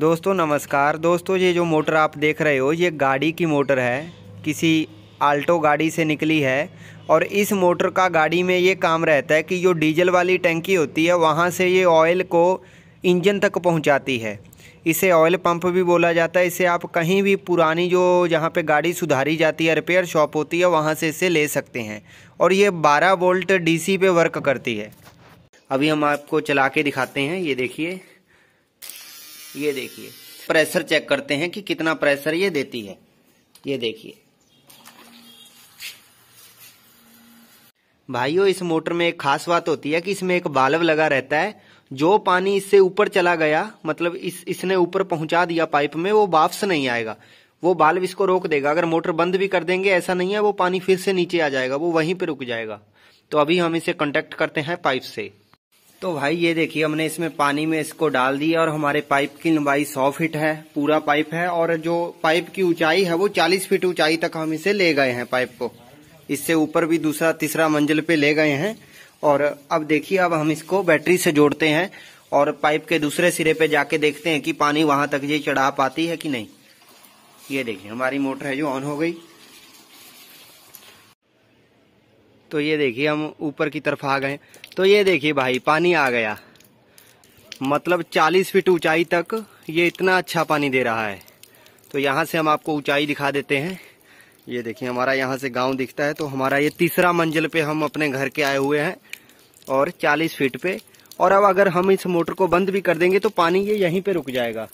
दोस्तों नमस्कार दोस्तों ये जो मोटर आप देख रहे हो ये गाड़ी की मोटर है किसी आल्टो गाड़ी से निकली है और इस मोटर का गाड़ी में ये काम रहता है कि जो डीजल वाली टंकी होती है वहाँ से ये ऑयल को इंजन तक पहुँचाती है इसे ऑयल पंप भी बोला जाता है इसे आप कहीं भी पुरानी जो जहाँ पे गाड़ी सुधारी जाती है रिपेयर शॉप होती है वहाँ से इसे ले सकते हैं और ये 12 वोल्ट डीसी पे वर्क करती है अभी हम आपको चला के दिखाते हैं ये देखिए ये देखिए प्रेशर चेक करते हैं कि कितना प्रेशर ये देती है ये देखिए भाइयों इस मोटर में एक खास बात होती है कि इसमें एक बाल्व लगा रहता है जो पानी इससे ऊपर चला गया मतलब इस इसने ऊपर पहुंचा दिया पाइप में वो वापस नहीं आएगा वो बाल्व इसको रोक देगा अगर मोटर बंद भी कर देंगे ऐसा नहीं है वो पानी फिर से नीचे आ जाएगा वो वहीं पर रुक जाएगा तो अभी हम इसे कंटेक्ट करते हैं पाइप से तो भाई ये देखिए हमने इसमें पानी में इसको डाल दिया और हमारे पाइप की लंबाई 100 फीट है पूरा पाइप है और जो पाइप की ऊंचाई है वो 40 फीट ऊंचाई तक हम इसे ले गए हैं पाइप को इससे ऊपर भी दूसरा तीसरा मंजिल पे ले गए हैं और अब देखिए अब हम इसको बैटरी से जोड़ते हैं और पाइप के दूसरे सिरे पे जाके देखते हैं कि पानी वहां तक ये चढ़ा पाती है कि नहीं ये देखिए हमारी मोटर है जो ऑन हो गई तो ये देखिए हम ऊपर की तरफ आ गए तो ये देखिए भाई पानी आ गया मतलब 40 फीट ऊंचाई तक ये इतना अच्छा पानी दे रहा है तो यहाँ से हम आपको ऊंचाई दिखा देते हैं ये देखिए हमारा यहाँ से गांव दिखता है तो हमारा ये तीसरा मंजिल पे हम अपने घर के आए हुए हैं और 40 फीट पे और अब अगर हम इस मोटर को बंद भी कर देंगे तो पानी ये यहीं पे रुक जाएगा